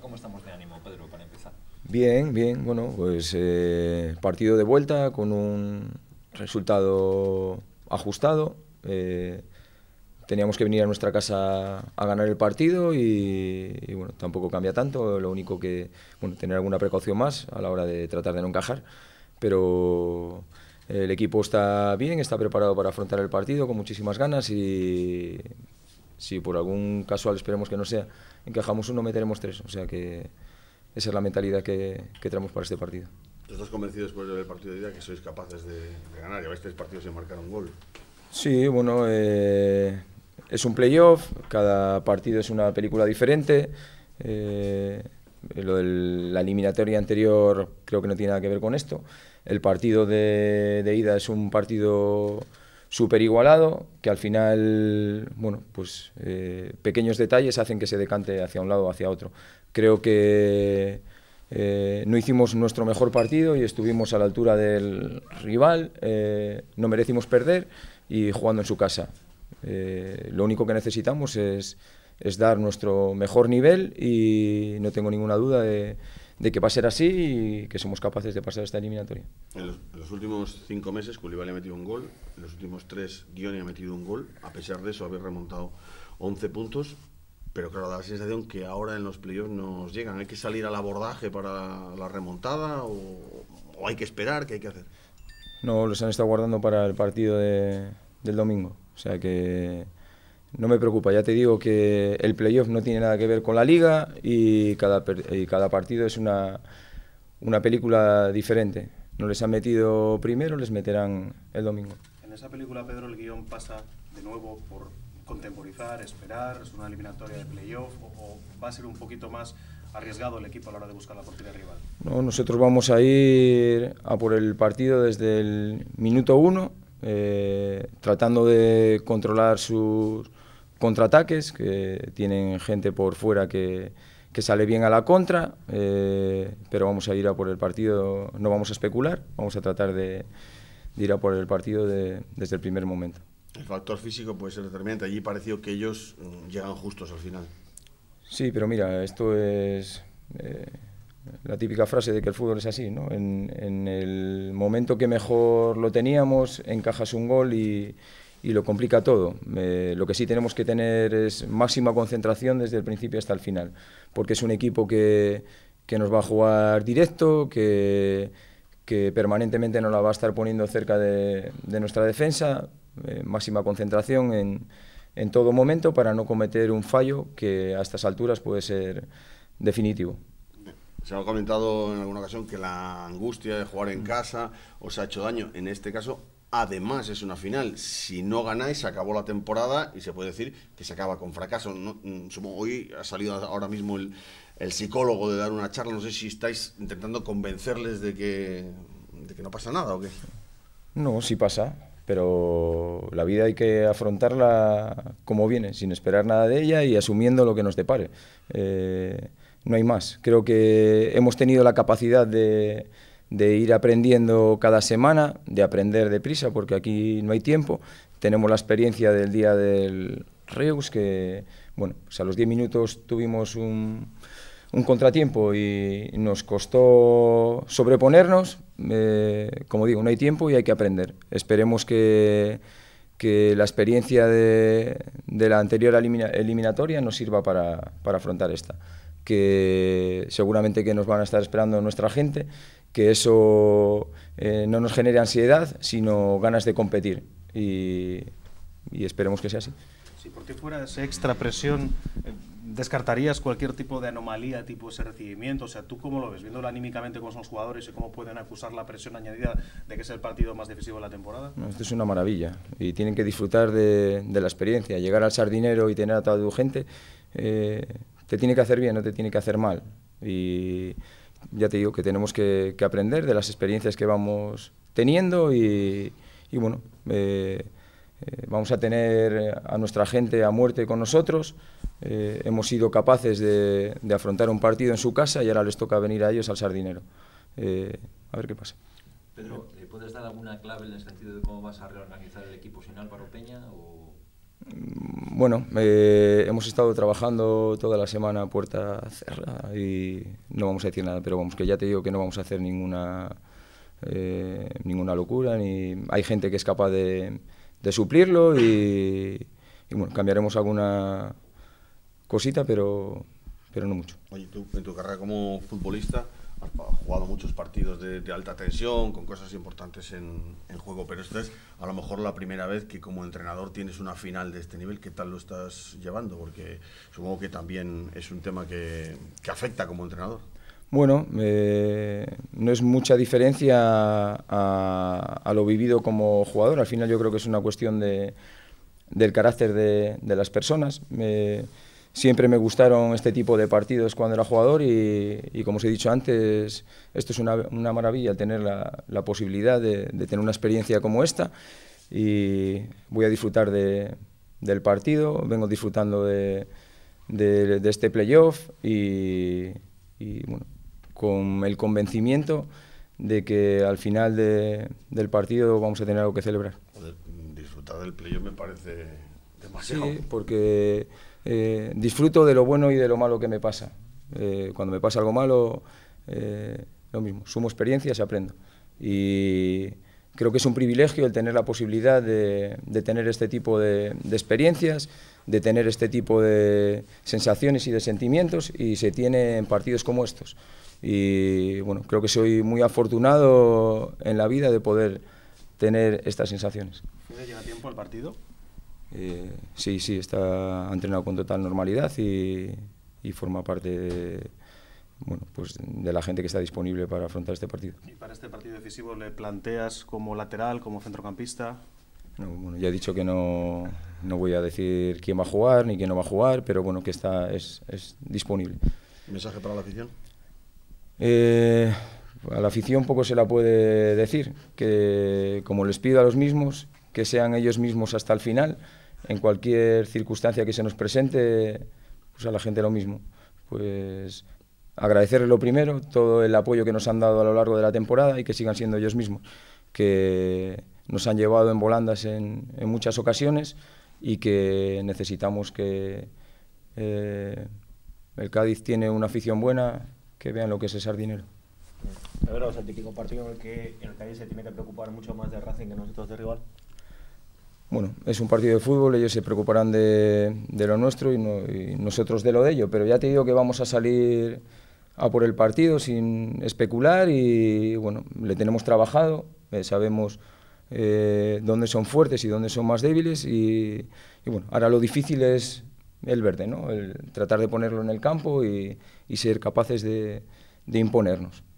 ¿cómo estamos de ánimo, Pedro, para empezar? Bien, bien. Bueno, pues eh, partido de vuelta con un resultado ajustado. Eh, teníamos que venir a nuestra casa a ganar el partido y, y, bueno, tampoco cambia tanto. Lo único que, bueno, tener alguna precaución más a la hora de tratar de no encajar. Pero eh, el equipo está bien, está preparado para afrontar el partido con muchísimas ganas y si por algún casual, esperemos que no sea, encajamos uno, meteremos tres. O sea que esa es la mentalidad que, que para este partido. ¿Estás convencido después del partido de ida que sois capaces de, de ganar? Ya ver, tres partidos sin marcar un gol. Sí, bueno, eh, es un playoff, cada partido es una película diferente. Eh, lo de la eliminatoria anterior creo que no tiene nada que ver con esto. El partido de, de ida es un partido super igualado, que al final, bueno, pues eh, pequeños detalles hacen que se decante hacia un lado o hacia otro. Creo que eh, no hicimos nuestro mejor partido y estuvimos a la altura del rival, eh, no merecimos perder y jugando en su casa. lo único que necesitamos es dar nuestro mejor nivel y no tengo ninguna duda de de que va a ser así y que somos capaces de pasar esta eliminatoria. En los, últimos cinco meses, Culibal ha metido un gol, en los últimos tres, Guioni ha metido un gol, a pesar de eso, haber remontado 11 puntos, pero claro, da la sensación que ahora en los playoffs nos llegan. ¿Hay que salir al abordaje para la remontada o, o hay que esperar? ¿Qué hay que hacer? No, los han estado guardando para el partido de, del domingo, o sea que no me preocupa. Ya te digo que el playoff no tiene nada que ver con la liga y cada, cada partido es una, una película diferente. No les han metido primero, les meterán el domingo. En esa película, Pedro, el guión pasa de nuevo por contemporizar, esperar, es una eliminatoria de playoff o, va a ser un poquito más arriesgado el equipo a la hora de buscar la partida rival? No, nosotros vamos a ir a por el partido desde el minuto uno, eh, tratando de controlar sus, contraataques, que tienen gente por fuera que, sale bien a la contra, eh, pero vamos a ir a por el partido, no vamos a especular, vamos a tratar de, ir a por el partido desde el primer momento. El factor físico puede ser determinante, allí pareció que ellos mm, llegan justos al final. Sí, pero mira, esto es eh, la típica frase de que el fútbol es así, En, en el momento que mejor lo teníamos, encajas un gol y y lo complica todo. Eh, lo que sí tenemos que tener es máxima concentración desde el principio hasta el final, porque es un equipo que, que nos va a jugar directo, que, que, permanentemente nos la va a estar poniendo cerca de, de nuestra defensa, eh, máxima concentración en, en todo momento para no cometer un fallo que a estas alturas puede ser definitivo. Se ha comentado en alguna ocasión que la angustia de jugar en casa os ha hecho daño. En este caso, Además, es una final. Si no ganáis, se acabó la temporada y se puede decir que se acaba con fracaso. No, mm, hoy ha salido ahora mismo el, psicólogo de dar una charla. No sé si estáis intentando convencerles de que, no pasa nada o qué. No, sí pasa, pero la vida hay que afrontarla como viene, sin esperar nada de ella y asumiendo lo que nos depare. Eh, no hay más. Creo que hemos tenido la capacidad de de ir aprendiendo cada semana, de aprender deprisa, porque aquí no hay tiempo. Tenemos la experiencia del día del Reus, que bueno, pues a los 10 minutos tuvimos un, contratiempo y nos costó sobreponernos. Eh, como digo, no hay tiempo y hay que aprender. Esperemos que, la experiencia de, la anterior eliminatoria nos sirva para afrontar esta que seguramente que nos van a estar esperando nuestra gente, que eso eh, no nos genere ansiedad, sino ganas de competir. Y, esperemos que sea así. Si por ti fuera esa extra presión, eh, ¿descartarías cualquier tipo de anomalía, tipo ese recibimiento? O sea, ¿tú cómo lo ves? Viéndolo anímicamente con los jugadores y cómo pueden acusar la presión añadida de que es el partido más decisivo de la temporada. esto es una maravilla y tienen que disfrutar de, la experiencia. Llegar al sardinero y tener a toda tu gente. Eh, te tiene que hacer bien, no te tiene que hacer mal. Y ya te digo que tenemos que, aprender de las experiencias que vamos teniendo y, bueno, eh, eh, vamos a tener a nuestra gente a muerte con nosotros. Eh, hemos sido capaces de, afrontar un partido en su casa y ahora les toca venir a ellos al sardinero. a ver qué pasa. Pedro, ¿puedes dar alguna clave en el sentido de cómo vas a reorganizar el equipo sin Álvaro Peña? bueno, eh, hemos estado trabajando toda la semana puerta cerrada y no vamos a decir nada, pero vamos, que ya te digo que no vamos a hacer ninguna, eh, ninguna locura, ni hay gente que es capaz de, suplirlo y, bueno, cambiaremos alguna cosita, pero, pero no mucho. Oye, tú en tu carrera como futbolista has jugado muchos partidos de, alta tensión, con cosas importantes en, juego, pero esta es a lo mejor la primera vez que como entrenador tienes una final de este nivel. ¿Qué tal lo estás llevando? Porque supongo que también es un tema que, afecta como entrenador. Bueno, eh, no es mucha diferencia a, lo vivido como jugador. Al final yo creo que es una cuestión de, del carácter de, las personas. Eh, siempre me gustaron este tipo de partidos cuando era jugador y, como os he dicho antes, esto es una, maravilla tener la, posibilidad de, tener una experiencia como esta y voy a disfrutar del partido, vengo disfrutando de, este playoff y, y con el convencimiento de que al final del partido vamos a tener algo que celebrar. Disfrutar del playoff me parece demasiado. Sí, porque eh, disfruto de lo bueno y de lo malo que me pasa. Eh, cuando me pasa algo malo, eh, lo mismo, sumo experiencias y aprendo. Y creo que es un privilegio el tener la posibilidad de, tener este tipo de, experiencias, de tener este tipo de sensaciones y de sentimientos, y se tiene en partidos como estos. Y bueno, creo que soy muy afortunado en la vida de poder tener estas sensaciones. tiempo el partido? Eh, sí, sí, está, ha entrenado con total normalidad y, forma parte de, bueno, pues de la gente que está disponible para afrontar este partido. ¿Y para este partido decisivo le planteas como lateral, como centrocampista? bueno, ya he dicho que no, no, voy a decir quién va a jugar ni quién no va a jugar, pero bueno, que está, es, es disponible. ¿Mensaje para la afición? Eh, a la afición poco se la puede decir, que como les pido a los mismos, que sean ellos mismos hasta el final. En cualquier circunstancia que se nos presente, pues a la gente lo mismo. Pues agradecerles lo primero, todo el apoyo que nos han dado a lo largo de la temporada y que sigan siendo ellos mismos, que nos han llevado en volandas en, muchas ocasiones y que necesitamos que eh, el Cádiz tiene una afición buena, que vean lo que es ese dinero. el típico partido en el que el Cádiz se tiene que preocupar mucho más de Racing que nosotros de rival bueno, es un partido de fútbol, ellos se preocuparán de, lo nuestro y, nosotros de lo de ellos, pero ya te digo que vamos a salir a por el partido sin especular y bueno, le tenemos trabajado, eh, sabemos eh, dónde son fuertes y dónde son más débiles y, bueno, ahora lo difícil es el verde, ¿no? el tratar de ponerlo en el campo y, ser capaces de imponernos.